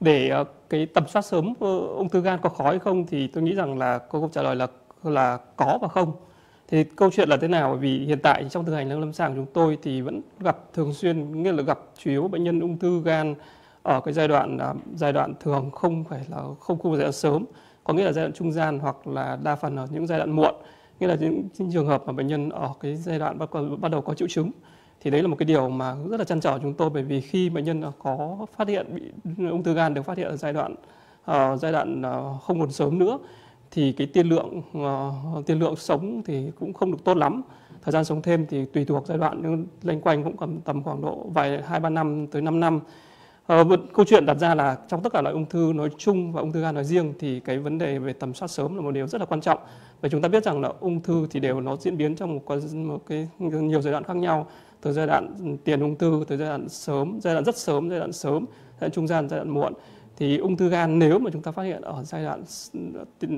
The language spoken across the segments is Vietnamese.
để ờ, cái tầm soát sớm ờ, ung thư gan có khó hay không thì tôi nghĩ rằng là câu câu trả lời là là có và không. Thì câu chuyện là thế nào? Bởi Vì hiện tại trong thực hành lâm sàng chúng tôi thì vẫn gặp thường xuyên, nghĩa là gặp chủ yếu bệnh nhân ung thư gan ở cái giai đoạn à, giai đoạn thường không phải là không khu phải giai đoạn sớm, có nghĩa là giai đoạn trung gian hoặc là đa phần ở những giai đoạn muộn, nghĩa là những, những trường hợp mà bệnh nhân ở cái giai đoạn bắt bắt đầu có triệu chứng thì đấy là một cái điều mà rất là chăn trở chúng tôi bởi vì khi bệnh nhân ờ, có phát hiện bị ung thư gan được phát hiện ở giai đoạn uh, giai đoạn uh, không còn sớm nữa thì cái tiên lượng uh, tiên lượng sống thì cũng không được tốt lắm thời gian sống thêm thì tùy thuộc giai đoạn nhưng lanh quanh cũng cầm tầm khoảng độ vài hai ba năm tới 5 năm uh, câu chuyện đặt ra là trong tất cả loại ung thư nói chung và ung thư gan nói riêng thì cái vấn đề về tầm soát sớm là một điều rất là quan trọng và chúng ta biết rằng là ung thư thì đều nó diễn biến trong một, một cái nhiều giai đoạn khác nhau từ giai đoạn tiền ung thư từ giai đoạn sớm giai đoạn rất sớm giai đoạn sớm giai đoạn trung gian giai đoạn muộn thì ung thư gan nếu mà chúng ta phát hiện ở giai đoạn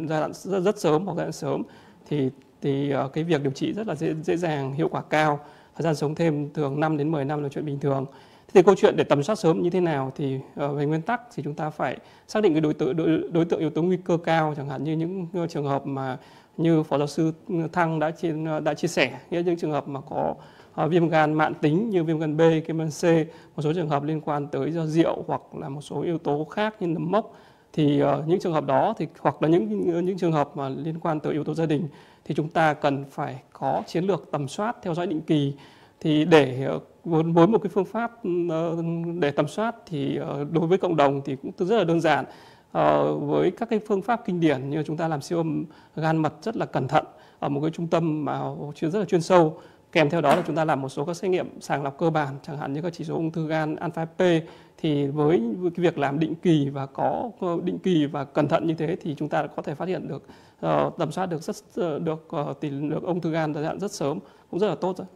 giai đoạn rất, rất sớm hoặc giai đoạn sớm thì thì ờ, cái việc điều trị rất là dễ, dễ dàng hiệu quả cao thời gian sống thêm thường 5 đến 10 năm là chuyện bình thường thế thì câu chuyện để tầm soát sớm như thế nào thì ờ, về nguyên tắc thì chúng ta phải xác định cái đối tượng đối, đối tượng yếu tố nguy cơ cao chẳng hạn như những ờ, trường hợp mà như phó giáo sư thăng đã chia, đã chia sẻ những trường hợp mà có Ờ, viêm gan mạn tính như viêm gan B, viêm gan C, một số trường hợp liên quan tới do rượu hoặc là một số yếu tố khác như nấm mốc thì ờ, những trường hợp đó thì hoặc là những những trường hợp mà liên quan tới yếu tố gia đình thì chúng ta cần phải có chiến lược tầm soát theo dõi định kỳ thì để ờ, với một cái phương pháp để tầm soát thì đối với cộng đồng thì cũng rất là đơn giản với các cái phương pháp kinh điển như chúng ta làm siêu âm gan mật rất là cẩn thận ở một cái trung tâm mà rất là chuyên sâu Kèm theo đó là chúng ta làm một số các xét nghiệm sàng lọc cơ bản, chẳng hạn như các chỉ số ung thư gan alpha P thì với việc làm định kỳ và có định kỳ và cẩn thận như thế thì chúng ta có thể phát hiện được ờ, tầm soát được rất được ờ, tỷ lệ ung thư gan giai đoạn rất sớm cũng rất là tốt rồi.